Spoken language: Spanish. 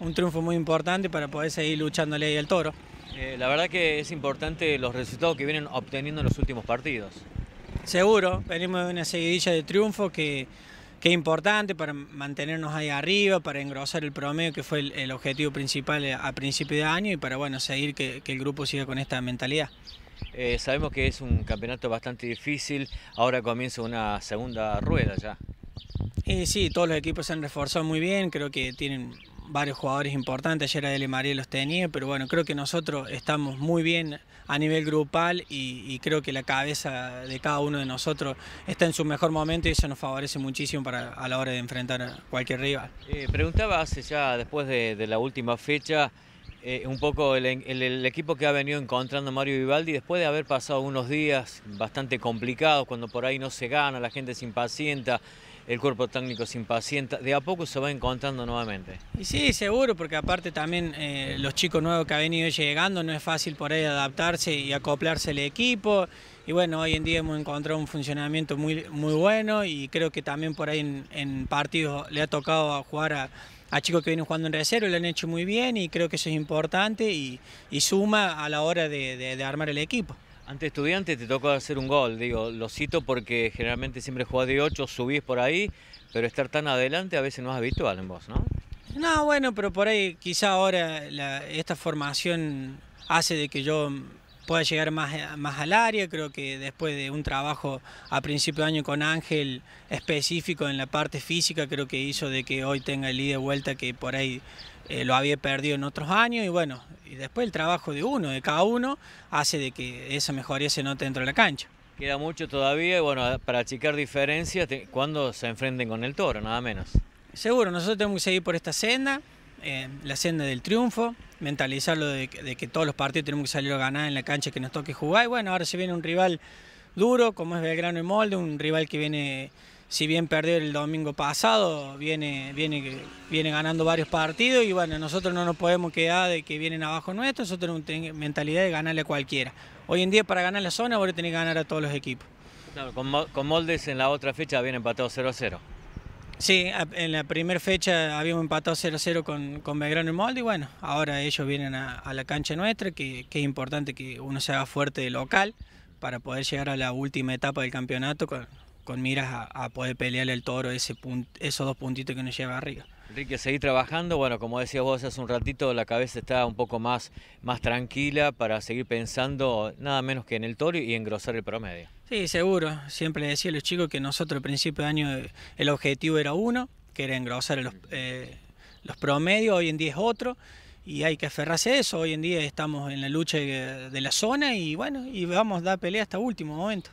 un triunfo muy importante para poder seguir luchando ahí al toro. Eh, la verdad que es importante los resultados que vienen obteniendo en los últimos partidos. Seguro, venimos de una seguidilla de triunfos que, es importante para mantenernos ahí arriba, para engrosar el promedio que fue el, objetivo principal eh, a principio de año y para bueno seguir que, el grupo siga con esta mentalidad. Eh, sabemos que es un campeonato bastante difícil, ahora comienza una segunda rueda ya. sí, todos los equipos se han reforzado muy bien, creo que tienen varios jugadores importantes, ayer Adele María los tenía, pero bueno, creo que nosotros estamos muy bien a nivel grupal y, creo que la cabeza de cada uno de nosotros está en su mejor momento y eso nos favorece muchísimo para, a la hora de enfrentar a cualquier rival. Eh, preguntaba hace ya después de la última fecha, eh, un poco el, equipo que ha venido encontrando Mario Vivaldi después de haber pasado unos días bastante complicados, cuando por ahí no se gana, la gente se impacienta, el cuerpo técnico se impacienta, de a poco se va encontrando nuevamente. Y sí, seguro, porque aparte también eh, los chicos nuevos que han venido llegando, no es fácil por ahí adaptarse y acoplarse al equipo y bueno, hoy en día hemos encontrado un funcionamiento muy, muy bueno y creo que también por ahí en, partidos le ha tocado jugar a, chicos que vienen jugando en reserva, le han hecho muy bien y creo que eso es importante y, suma a la hora de, armar el equipo. Ante estudiante te tocó hacer un gol, digo, lo cito porque generalmente siempre jugás de 8, subís por ahí, pero estar tan adelante a veces no es habitual en vos, ¿no? No, bueno, pero por ahí quizá ahora esta formación hace de que yo pueda llegar más, eh, más al área. Creo que después de un trabajo a principio de año con Ángel específico en la parte física, creo que hizo de que hoy tenga el líder de vuelta que por ahí eh, lo había perdido en otros años. Y bueno, y después el trabajo de uno, de cada uno, hace de que esa mejoría se note dentro de la cancha. Queda mucho todavía bueno, para achicar diferencias, cuando se enfrenten con el toro, nada menos. Seguro, nosotros tenemos que seguir por esta senda, eh, la senda del triunfo, mentalizarlo de, que todos los partidos tenemos que salir a ganar en la cancha que nos toque jugar. Y bueno, ahora se viene un rival duro como es Belgrano y Molde, un rival que viene, si bien perdió el domingo pasado, viene, viene, viene ganando varios partidos y bueno, nosotros no nos podemos quedar de que vienen abajo nuestros, nosotros tenemos mentalidad de ganarle a cualquiera. Hoy en día para ganar la zona vos tenés que ganar a todos los equipos. Claro, con, con Moldes en la otra fecha viene empatado 0 0. Sí, en la primera fecha habíamos empatado 0-0 con, con, Belgrano y Molde y bueno, ahora ellos vienen a, la cancha nuestra, que, es importante que uno se haga fuerte local para poder llegar a la última etapa del campeonato con, miras a, poder pelear el toro ese esos dos puntitos que nos lleva arriba. Enrique, seguir trabajando, bueno, como decías vos hace un ratito, la cabeza está un poco más, más tranquila para seguir pensando nada menos que en el toro y engrosar el promedio. Sí, seguro. Siempre decía a los chicos que nosotros al principio de año eh, el objetivo era uno, que era engrosar los, eh, los promedios, hoy en día es otro y hay que aferrarse a eso. Hoy en día estamos en la lucha de la zona y bueno, y vamos a dar pelea hasta último momento.